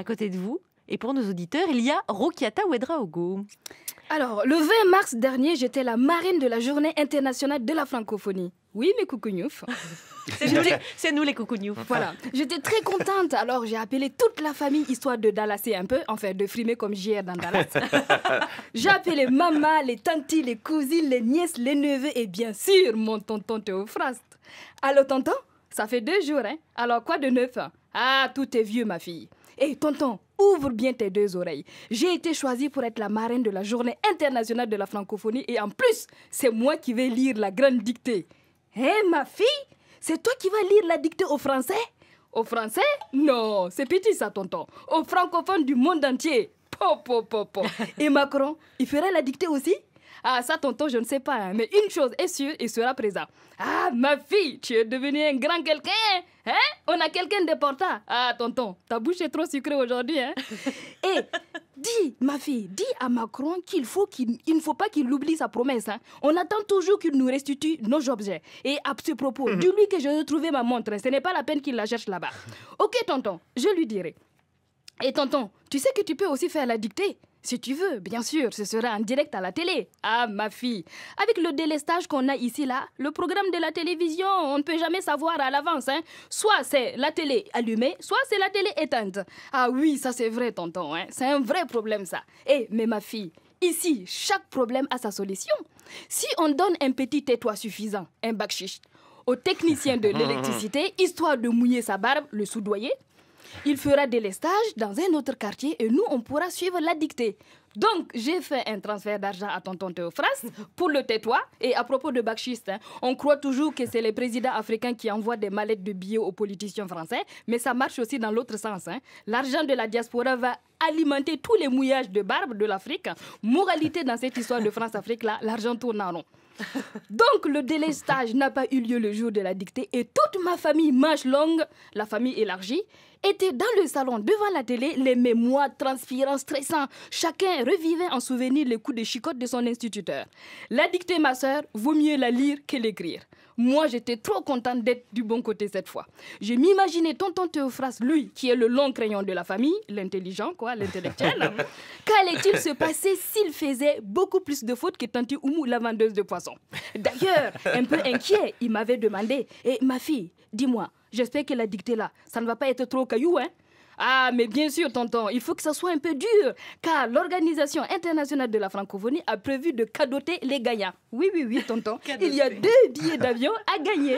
à côté de vous. Et pour nos auditeurs, il y a Rokiata Ouedraogo. Alors, le 20 mars dernier, j'étais la marine de la Journée internationale de la francophonie. Oui, mes coucougnoufs. C'est nous les, coucougnoufs. Voilà. J'étais très contente. Alors, j'ai appelé toute la famille histoire de dallasser un peu, enfin de frimer comme ai dans Dallas. j'ai appelé maman, les tantes, les cousines, les nièces, les neveux et bien sûr mon tonton Théophraste. Allô, tonton Ça fait deux jours, hein Alors, quoi de neuf ah, tout est vieux, ma fille. Et eh, tonton, ouvre bien tes deux oreilles. J'ai été choisie pour être la marraine de la journée internationale de la francophonie et en plus, c'est moi qui vais lire la grande dictée. Hé, eh, ma fille, c'est toi qui vas lire la dictée aux Français Au Français Non, c'est petit ça, tonton. Aux francophones du monde entier. Po, po, Et Macron, il fera la dictée aussi ah, ça, tonton, je ne sais pas. Hein, mais une chose est sûre, il sera présent. Ah, ma fille, tu es devenue un grand quelqu'un. Hein? On a quelqu'un de portant. Ah, tonton, ta bouche est trop sucrée aujourd'hui. Hein? Et eh, dis, ma fille, dis à Macron qu'il faut qu'il, ne faut pas qu'il oublie sa promesse. Hein. On attend toujours qu'il nous restitue nos objets. Et à ce propos, mhm. dis-lui que je vais trouver ma montre. Ce n'est pas la peine qu'il la cherche là-bas. Ok, tonton, je lui dirai. Et tonton, tu sais que tu peux aussi faire la dictée si tu veux, bien sûr, ce sera en direct à la télé. Ah, ma fille, avec le délestage qu'on a ici, là, le programme de la télévision, on ne peut jamais savoir à l'avance. Hein. Soit c'est la télé allumée, soit c'est la télé éteinte. Ah oui, ça c'est vrai, tonton. Hein. C'est un vrai problème, ça. Eh, mais ma fille, ici, chaque problème a sa solution. Si on donne un petit tétois suffisant, un bac au technicien de l'électricité, histoire de mouiller sa barbe, le soudoyer, il fera des stages dans un autre quartier et nous, on pourra suivre la dictée. Donc, j'ai fait un transfert d'argent à tonton France pour le tétois. Et à propos de Bakchiste, hein, on croit toujours que c'est les présidents africains qui envoient des mallettes de billets aux politiciens français, mais ça marche aussi dans l'autre sens. Hein. L'argent de la diaspora va alimenter tous les mouillages de barbe de l'Afrique. Moralité dans cette histoire de France-Afrique, là, l'argent tourne en rond. Donc le délestage n'a pas eu lieu le jour de la dictée et toute ma famille mâche longue, la famille élargie, était dans le salon devant la télé, les mémoires transpirant, stressant. Chacun revivait en souvenir les coups de chicotte de son instituteur. La dictée, ma sœur, vaut mieux la lire que l'écrire. Moi, j'étais trop contente d'être du bon côté cette fois. Je m'imaginais tonton Théophras, lui, qui est le long crayon de la famille, l'intelligent, quoi, l'intellectuel. Qu'allait-il se passer s'il faisait beaucoup plus de fautes que tante Oumou, la vendeuse de poisson. D'ailleurs, un peu inquiet, il m'avait demandé Et ma fille, dis-moi, j'espère que la dictée là, ça ne va pas être trop caillou, hein ah, mais bien sûr, tonton, il faut que ça soit un peu dur, car l'Organisation internationale de la francophonie a prévu de cadoter les gagnants. Oui, oui, oui, tonton, il y a deux billets d'avion à gagner.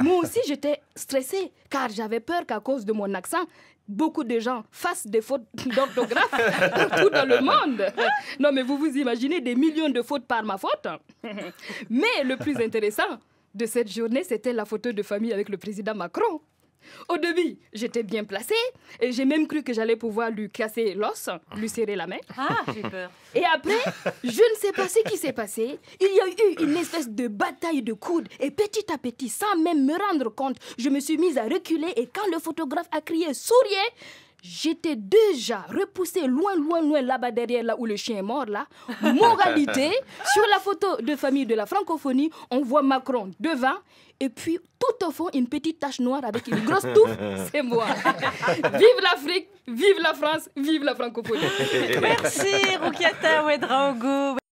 Moi aussi, j'étais stressée, car j'avais peur qu'à cause de mon accent, beaucoup de gens fassent des fautes d'orthographe partout dans le monde. Non, mais vous vous imaginez des millions de fautes par ma faute. Mais le plus intéressant de cette journée, c'était la photo de famille avec le président Macron. Au début, j'étais bien placée et j'ai même cru que j'allais pouvoir lui casser l'os, lui serrer la main. Ah, j'ai peur. Et après, je ne sais pas ce qui s'est passé. Il y a eu une espèce de bataille de coudes et petit à petit, sans même me rendre compte, je me suis mise à reculer et quand le photographe a crié souriez, j'étais déjà repoussée loin, loin, loin, là-bas derrière, là où le chien est mort, là. Moralité, sur la photo de famille de la francophonie, on voit Macron devant et puis tout au fond une petite tache noire avec une grosse touffe, c'est moi. vive l'Afrique, vive la France, vive la francophonie. Merci Rukiata Ouedraogo.